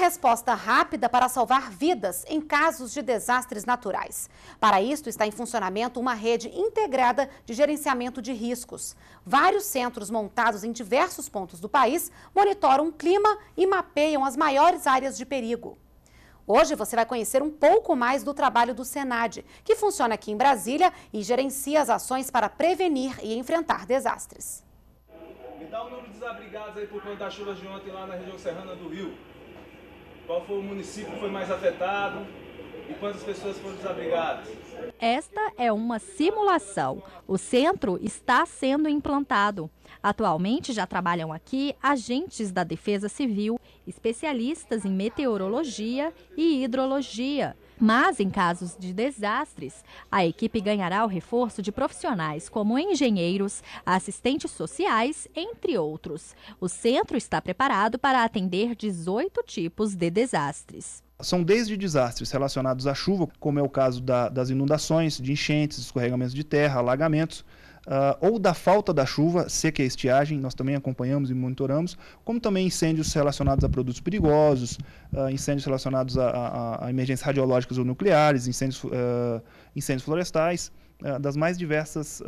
resposta rápida para salvar vidas em casos de desastres naturais. Para isto, está em funcionamento uma rede integrada de gerenciamento de riscos. Vários centros montados em diversos pontos do país monitoram o clima e mapeiam as maiores áreas de perigo. Hoje você vai conhecer um pouco mais do trabalho do SENAD, que funciona aqui em Brasília e gerencia as ações para prevenir e enfrentar desastres. Me dá o um número de desabrigados aí por conta das chuvas de ontem lá na região serrana do Rio. Qual foi o município que foi mais afetado? E quantas pessoas foram desabrigadas? Esta é uma simulação. O centro está sendo implantado. Atualmente já trabalham aqui agentes da Defesa Civil, especialistas em meteorologia e hidrologia. Mas, em casos de desastres, a equipe ganhará o reforço de profissionais como engenheiros, assistentes sociais, entre outros. O centro está preparado para atender 18 tipos de desastres. São desde desastres relacionados à chuva, como é o caso da, das inundações, de enchentes, escorregamentos de terra, alagamentos, ah, ou da falta da chuva, seca e estiagem, nós também acompanhamos e monitoramos, como também incêndios relacionados a produtos perigosos, ah, incêndios relacionados a, a, a, emergências radiológicas ou nucleares, incêndios, ah, incêndios florestais, das mais diversas,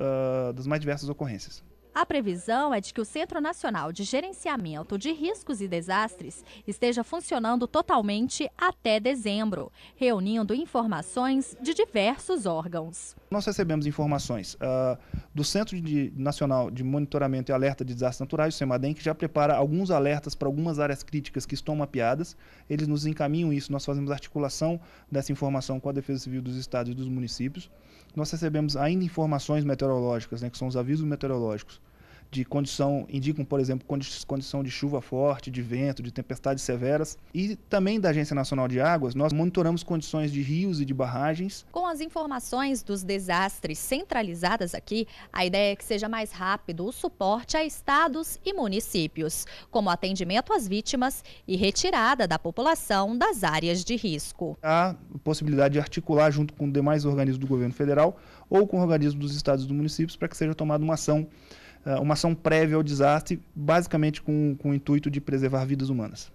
das mais diversas ocorrências. A previsão é de que o Centro Nacional de Gerenciamento de Riscos e Desastres esteja funcionando totalmente até dezembro, reunindo informações de diversos órgãos. Nós recebemos informações uh, do Centro de, Nacional de Monitoramento e Alerta de Desastres Naturais, o CEMADEM, que já prepara alguns alertas para algumas áreas críticas que estão mapeadas. Eles nos encaminham isso, nós fazemos articulação dessa informação com a Defesa Civil dos Estados e dos municípios. Nós recebemos ainda informações meteorológicas, né, que são os avisos meteorológicos de condição, indicam, por exemplo, condição de chuva forte, de vento, de tempestades severas. E também da Agência Nacional de Águas, nós monitoramos condições de rios e de barragens. Com as informações dos desastres centralizadas aqui, a ideia é que seja mais rápido o suporte a estados e municípios, como atendimento às vítimas e retirada da população das áreas de risco. Há possibilidade de articular junto com demais organismos do governo federal ou com organismos dos estados e dos municípios para que seja tomada uma ação ah, uma ação prévia ao desastre, basicamente com, com o intuito de preservar vidas humanas.